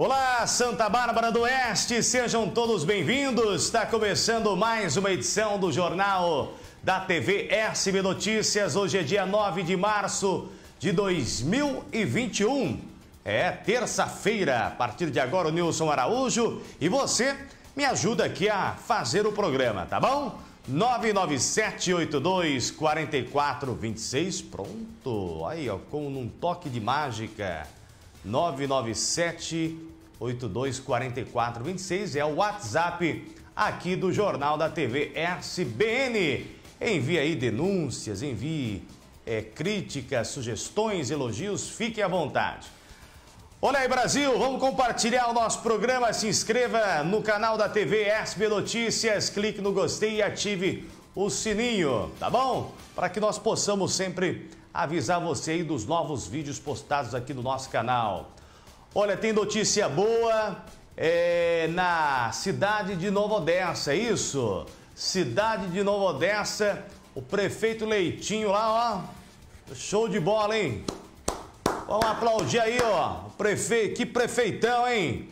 Olá, Santa Bárbara do Oeste, sejam todos bem-vindos. Está começando mais uma edição do Jornal da TV SB Notícias. Hoje é dia 9 de março de 2021. É terça-feira. A partir de agora, o Nilson Araújo e você me ajuda aqui a fazer o programa, tá bom? 997824426. Pronto. Aí, ó, com um toque de mágica. 997-824426 é o WhatsApp aqui do Jornal da TV SBN. Envie aí denúncias, envie é, críticas, sugestões, elogios, fique à vontade. Olha aí, Brasil, vamos compartilhar o nosso programa. Se inscreva no canal da TV SB Notícias, clique no gostei e ative o sininho, tá bom? Para que nós possamos sempre avisar você aí dos novos vídeos postados aqui no nosso canal. Olha, tem notícia boa é, na cidade de Nova Odessa, é isso? Cidade de Nova Odessa, o prefeito Leitinho lá, ó. Show de bola, hein? Vamos aplaudir aí, ó. Prefe... Que prefeitão, hein?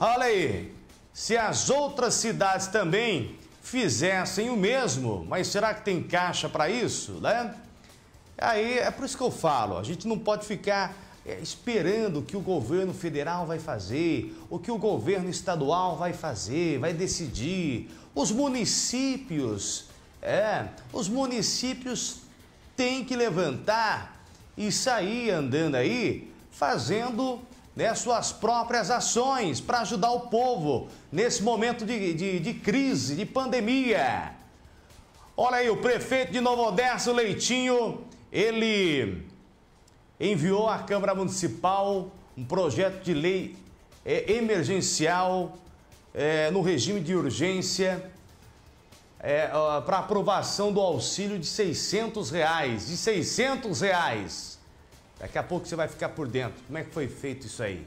Olha aí. Se as outras cidades também fizessem o mesmo, mas será que tem caixa para isso, né? Aí é por isso que eu falo, a gente não pode ficar é, esperando o que o governo federal vai fazer, o que o governo estadual vai fazer, vai decidir. Os municípios, é, os municípios têm que levantar e sair andando aí, fazendo né, suas próprias ações para ajudar o povo nesse momento de, de, de crise, de pandemia. Olha aí, o prefeito de Novo Odessa, Leitinho, ele enviou à Câmara Municipal um projeto de lei é, emergencial é, no regime de urgência é, para aprovação do auxílio de 600 reais, de 600 reais. Daqui a pouco você vai ficar por dentro. Como é que foi feito isso aí?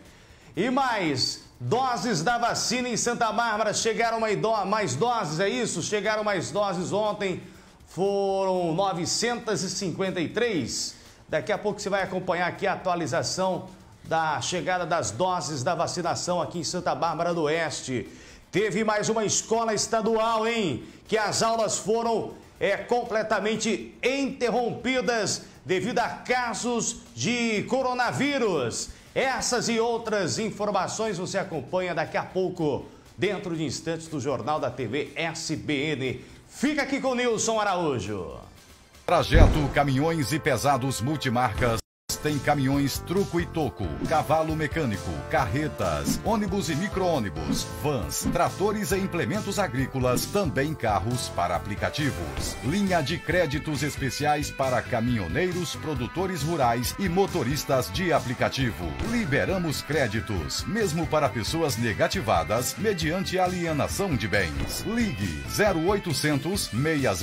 E mais, doses da vacina em Santa Bárbara chegaram mais doses, é isso? Chegaram mais doses ontem foram 953. Daqui a pouco você vai acompanhar aqui a atualização da chegada das doses da vacinação aqui em Santa Bárbara do Oeste. Teve mais uma escola estadual, hein? Que as aulas foram é, completamente interrompidas devido a casos de coronavírus. Essas e outras informações você acompanha daqui a pouco, dentro de instantes do Jornal da TV SBN. Fica aqui com o Nilson Araújo. Trajeto Caminhões e Pesados Multimarcas tem caminhões truco e toco, cavalo mecânico, carretas, ônibus e micro-ônibus, vans, tratores e implementos agrícolas, também carros para aplicativos. Linha de créditos especiais para caminhoneiros, produtores rurais e motoristas de aplicativo. Liberamos créditos, mesmo para pessoas negativadas, mediante alienação de bens. Ligue 0800 606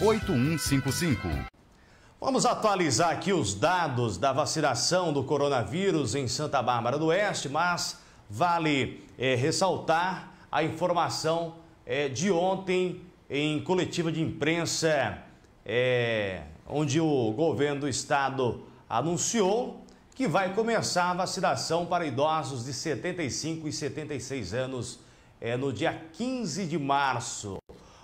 8155. Vamos atualizar aqui os dados da vacinação do coronavírus em Santa Bárbara do Oeste, mas vale é, ressaltar a informação é, de ontem em coletiva de imprensa, é, onde o governo do estado anunciou que vai começar a vacinação para idosos de 75 e 76 anos no dia 15 de março.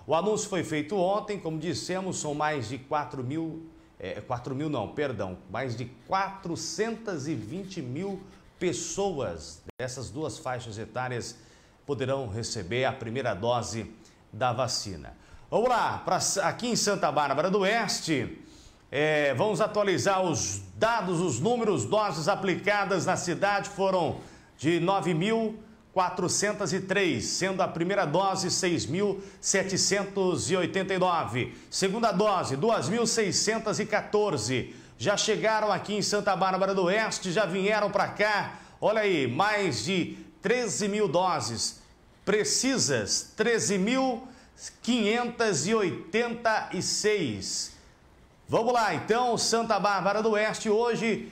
O anúncio foi feito ontem, como dissemos, são mais de 4 mil é, 4 é mil não, perdão, mais de 420 mil pessoas dessas duas faixas etárias poderão receber a primeira dose da vacina. Vamos lá, pra, aqui em Santa Bárbara do Oeste, é, vamos atualizar os dados, os números, doses aplicadas na cidade foram de 9 mil 403, sendo a primeira dose 6.789, segunda dose 2.614. Já chegaram aqui em Santa Bárbara do Oeste, já vieram para cá. Olha aí, mais de 13 mil doses precisas, 13.586. Vamos lá, então, Santa Bárbara do Oeste hoje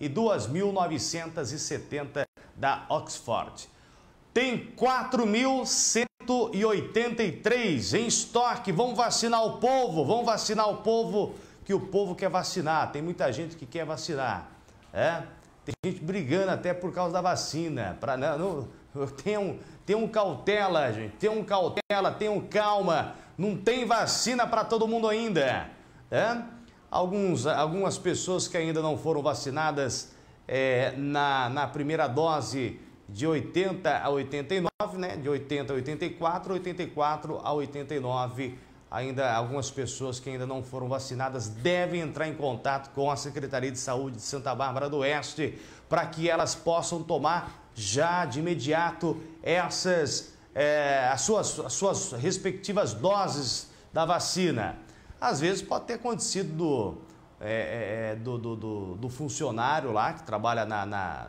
e 2.970 da Oxford. Tem 4.183 em estoque. Vão vacinar o povo, vão vacinar o povo que o povo quer vacinar. Tem muita gente que quer vacinar. É? Tem gente brigando até por causa da vacina. Pra, né? não, não, tem, um, tem um cautela, gente. Tem um cautela, tem um calma. Não tem vacina para todo mundo ainda. É? alguns, algumas pessoas que ainda não foram vacinadas é, na, na primeira dose de 80 a 89, né? De 80 a 84, 84 a 89. Ainda algumas pessoas que ainda não foram vacinadas devem entrar em contato com a Secretaria de Saúde de Santa Bárbara do Oeste para que elas possam tomar já de imediato essas é, as, suas, as suas respectivas doses da vacina. Às vezes pode ter acontecido do, é, é, é, do, do, do, do, funcionário lá que trabalha na, na,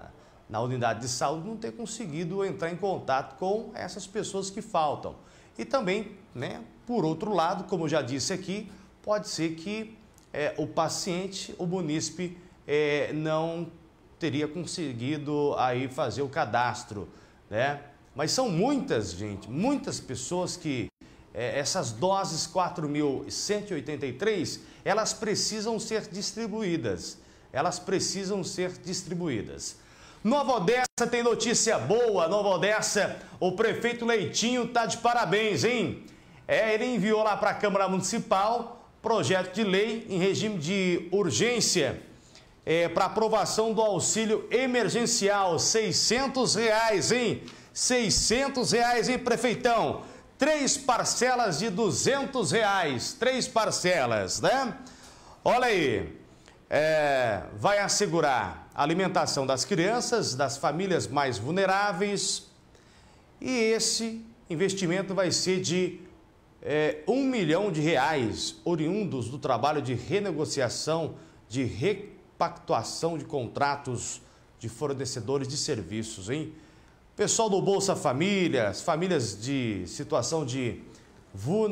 na, unidade de saúde não ter conseguido entrar em contato com essas pessoas que faltam. E também, né, por outro lado, como eu já disse aqui, pode ser que é, o paciente, o munícipe, é, não teria conseguido aí fazer o cadastro, né? Mas são muitas, gente, muitas pessoas que é, essas doses 4.183, elas precisam ser distribuídas. Elas precisam ser distribuídas. Nova Odessa tem notícia boa. Nova Odessa, o prefeito Leitinho tá de parabéns, hein? É, ele enviou lá para a Câmara Municipal projeto de lei em regime de urgência é, para aprovação do auxílio emergencial, 600 reais, hein? 600 reais, hein, prefeitão? Três parcelas de 200 reais. Três parcelas, né? Olha aí. É, vai assegurar a alimentação das crianças, das famílias mais vulneráveis. E esse investimento vai ser de é, um milhão de reais, oriundos do trabalho de renegociação, de repactuação de contratos de fornecedores de serviços, hein? Pessoal do Bolsa Família, famílias de situação de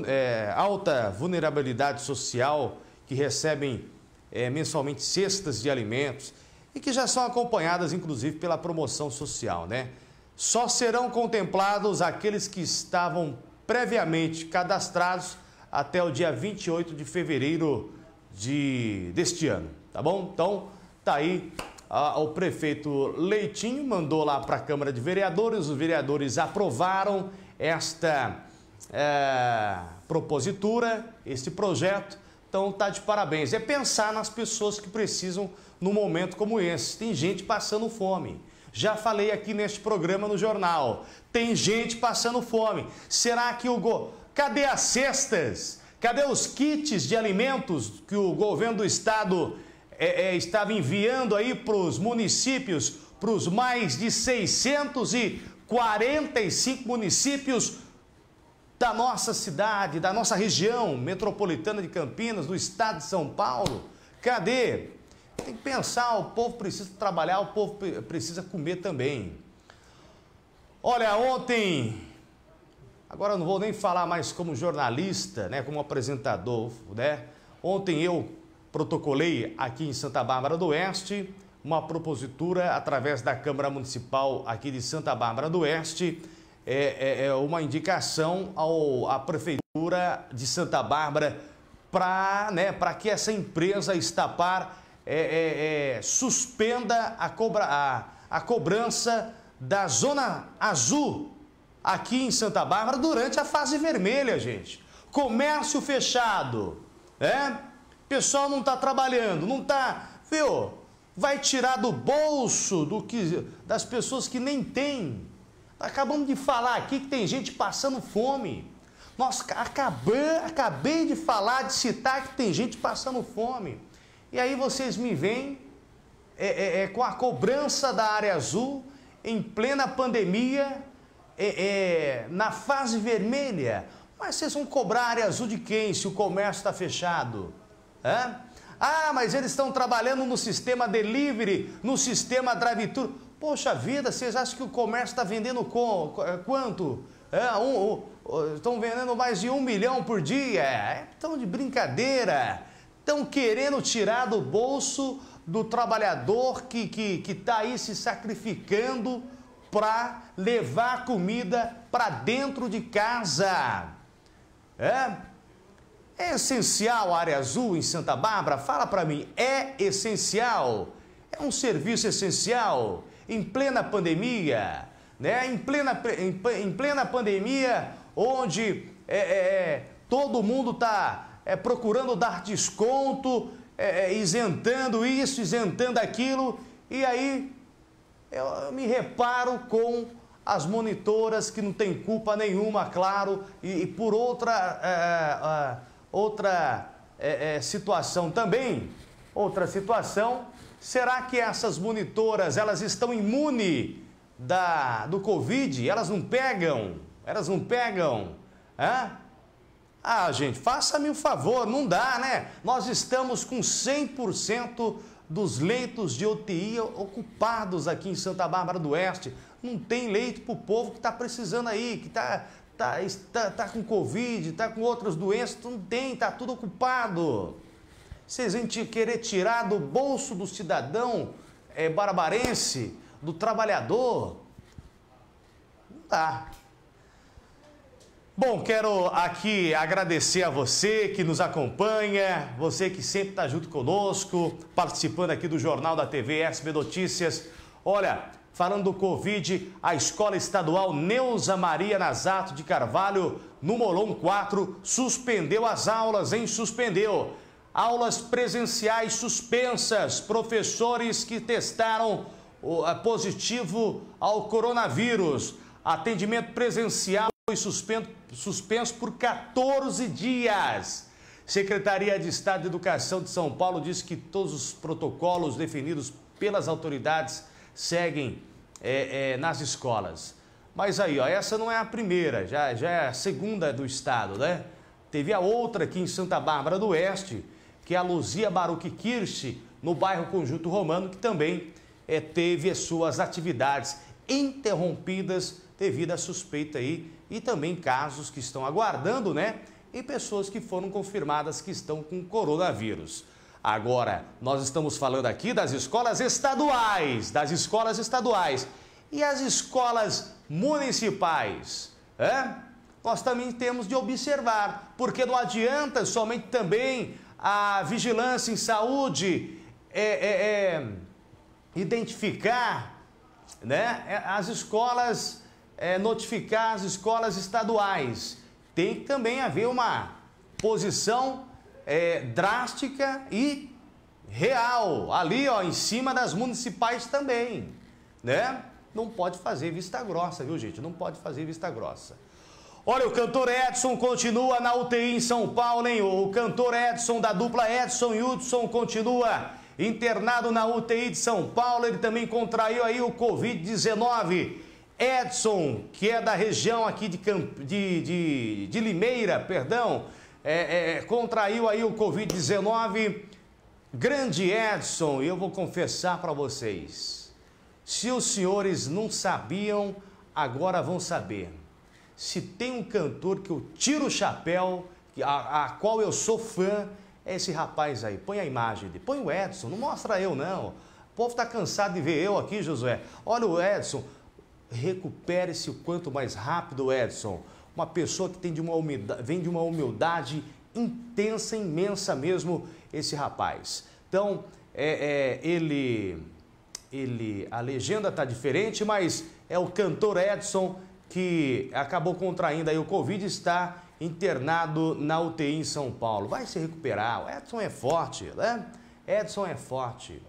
é, alta vulnerabilidade social que recebem é, mensalmente cestas de alimentos e que já são acompanhadas, inclusive, pela promoção social, né? Só serão contemplados aqueles que estavam previamente cadastrados até o dia 28 de fevereiro de, deste ano, tá bom? Então, tá aí ah, o prefeito Leitinho mandou lá para a Câmara de Vereadores, os vereadores aprovaram esta é, propositura, este projeto, então tá de parabéns. É pensar nas pessoas que precisam num momento como esse. Tem gente passando fome. Já falei aqui neste programa no jornal. Tem gente passando fome. Será que o go... cadê as cestas? Cadê os kits de alimentos que o governo do estado é, é, estava enviando aí para os municípios, para os mais de 645 municípios da nossa cidade, da nossa região metropolitana de Campinas, do estado de São Paulo. Cadê? Tem que pensar, o povo precisa trabalhar, o povo precisa comer também. Olha, ontem, agora eu não vou nem falar mais como jornalista, né, como apresentador, né? Ontem eu protocolei aqui em Santa Bárbara do Oeste uma propositura através da Câmara Municipal aqui de Santa Bárbara do Oeste, é, é, é uma indicação ao, à Prefeitura de Santa Bárbara para né, que essa empresa estapar é, é, é, suspenda a, cobra, a, a cobrança da Zona Azul aqui em Santa Bárbara durante a fase vermelha, gente. Comércio fechado, né? pessoal não está trabalhando, não está, viu? Vai tirar do bolso do que, das pessoas que nem têm. Tá Acabamos de falar aqui que tem gente passando fome. Nós acabei, acabei de falar, de citar que tem gente passando fome. E aí vocês me veem é, é, é, com a cobrança da área azul em plena pandemia, é, é, na fase vermelha. Mas vocês vão cobrar a área azul de quem se o comércio está fechado? Ah, mas eles estão trabalhando no sistema delivery, no sistema drive-thru. Poxa vida, vocês acham que o comércio está vendendo com, é, quanto? É, um, um, estão vendendo mais de um milhão por dia. Estão é, é de brincadeira. Estão querendo tirar do bolso do trabalhador que está que, que tá aí se sacrificando para levar comida para dentro de casa. É? É essencial a área azul em Santa Bárbara? Fala para mim, é essencial? É um serviço essencial em plena pandemia, né? Em plena, em, em plena pandemia, onde é, é, é todo mundo está é, procurando dar desconto, é, é, isentando isso, isentando aquilo, e aí eu, eu me reparo com as monitoras que não tem culpa nenhuma, claro, e, e por outra outra é, é, situação também, outra situação, será que essas monitoras, elas estão imunes da, do Covid? Elas não pegam? Elas não pegam? Hã? Ah, gente, faça-me um favor, não dá, né? Nós estamos com 100% dos leitos de UTI ocupados aqui em Santa Bárbara do Oeste. Não tem leito para o povo que está precisando aí, que está tá, está tá com Covid, tá com outras doenças, tu não tem, tá tudo ocupado. Se a gente querer tirar do bolso do cidadão é, barbarense, do trabalhador, não dá. Bom, quero aqui agradecer a você que nos acompanha, você que sempre está junto conosco, participando aqui do Jornal da TV SB Notícias. Olha, falando do Covid, a Escola Estadual Neuza Maria Nazato de Carvalho, no Molon 4, suspendeu as aulas, hein? Suspendeu. Aulas presenciais suspensas, professores que testaram positivo ao coronavírus. Atendimento presencial foi suspenso, suspenso por 14 dias. Secretaria de Estado de Educação de São Paulo disse que todos os protocolos definidos pelas autoridades seguem é, é, nas escolas. Mas aí, ó, essa não é a primeira, já, já é a segunda do estado, né? Teve a outra aqui em Santa Bárbara do Oeste, que é a Luzia Baruch Kirsch, no bairro Conjunto Romano, que também é, teve as suas atividades interrompidas devido à suspeita aí e também casos que estão aguardando, né? E pessoas que foram confirmadas que estão com coronavírus. Agora, nós estamos falando aqui das escolas estaduais, das escolas estaduais e as escolas municipais. É? Nós também temos de observar, porque não adianta somente também a vigilância em saúde é, é, é identificar né, é, as escolas, é, notificar as escolas estaduais. Tem que também haver uma posição é, drástica e real, ali ó, em cima das municipais também, né? Não pode fazer vista grossa, viu gente? Não pode fazer vista grossa. Olha, o cantor Edson continua na UTI em São Paulo, hein? O cantor Edson da dupla Edson e Hudson continua internado na UTI de São Paulo. Ele também contraiu aí o Covid-19. Edson, que é da região aqui de, Camp... de, de, de Limeira, perdão, é, é, é, contraiu aí o Covid-19. Grande Edson, eu vou confessar para vocês. Se os senhores não sabiam, agora vão saber. Se tem um cantor que eu tiro o chapéu, a, a qual eu sou fã, é esse rapaz aí. Põe a imagem dele. Põe o Edson, não mostra eu não. O povo está cansado de ver eu aqui, Josué. Olha o Edson. Recupere-se o quanto mais rápido, Edson uma pessoa que tem de uma humildade, vem de uma humildade intensa, imensa mesmo, esse rapaz. Então, é, é, ele, ele, a legenda está diferente, mas é o cantor Edson que acabou contraindo aí o Covid e está internado na UTI em São Paulo. Vai se recuperar, o Edson é forte, né? Edson é forte.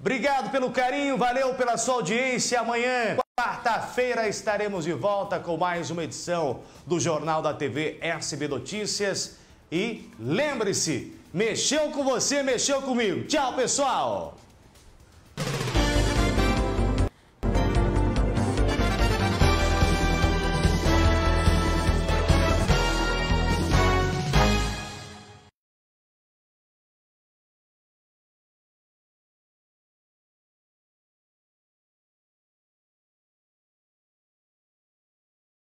Obrigado pelo carinho, valeu pela sua audiência. Amanhã. Quarta-feira estaremos de volta com mais uma edição do Jornal da TV SB Notícias. E lembre-se, mexeu com você, mexeu comigo. Tchau, pessoal!